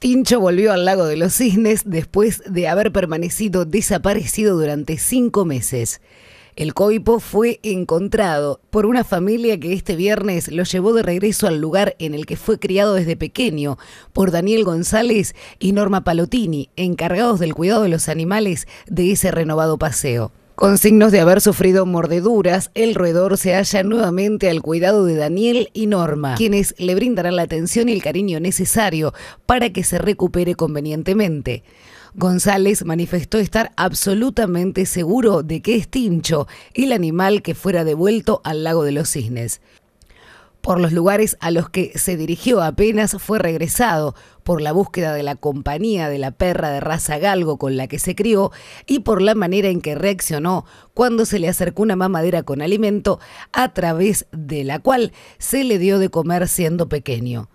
Tincho volvió al lago de los cisnes después de haber permanecido desaparecido durante cinco meses. El coipo fue encontrado por una familia que este viernes lo llevó de regreso al lugar en el que fue criado desde pequeño, por Daniel González y Norma Palotini, encargados del cuidado de los animales de ese renovado paseo. Con signos de haber sufrido mordeduras, el roedor se halla nuevamente al cuidado de Daniel y Norma, quienes le brindarán la atención y el cariño necesario para que se recupere convenientemente. González manifestó estar absolutamente seguro de que es Tincho, el animal que fuera devuelto al lago de los cisnes por los lugares a los que se dirigió apenas fue regresado por la búsqueda de la compañía de la perra de raza galgo con la que se crió y por la manera en que reaccionó cuando se le acercó una mamadera con alimento a través de la cual se le dio de comer siendo pequeño.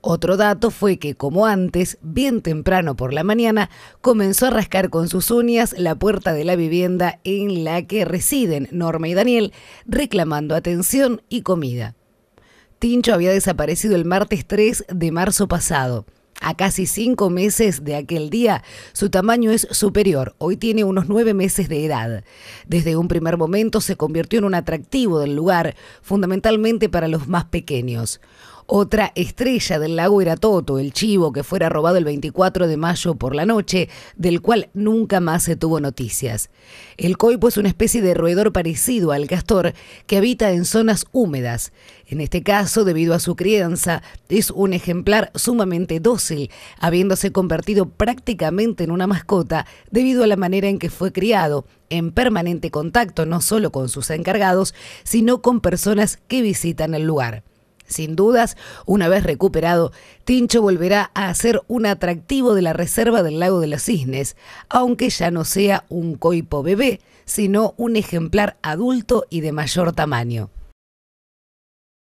Otro dato fue que, como antes, bien temprano por la mañana, comenzó a rascar con sus uñas la puerta de la vivienda en la que residen Norma y Daniel, reclamando atención y comida. Tincho había desaparecido el martes 3 de marzo pasado. A casi cinco meses de aquel día, su tamaño es superior. Hoy tiene unos nueve meses de edad. Desde un primer momento se convirtió en un atractivo del lugar, fundamentalmente para los más pequeños. Otra estrella del lago era Toto, el chivo que fuera robado el 24 de mayo por la noche, del cual nunca más se tuvo noticias. El coipo es una especie de roedor parecido al castor que habita en zonas húmedas. En este caso, debido a su crianza, es un ejemplar sumamente dócil, habiéndose convertido prácticamente en una mascota debido a la manera en que fue criado, en permanente contacto no solo con sus encargados, sino con personas que visitan el lugar. Sin dudas, una vez recuperado, Tincho volverá a ser un atractivo de la reserva del lago de los cisnes, aunque ya no sea un coipo bebé, sino un ejemplar adulto y de mayor tamaño.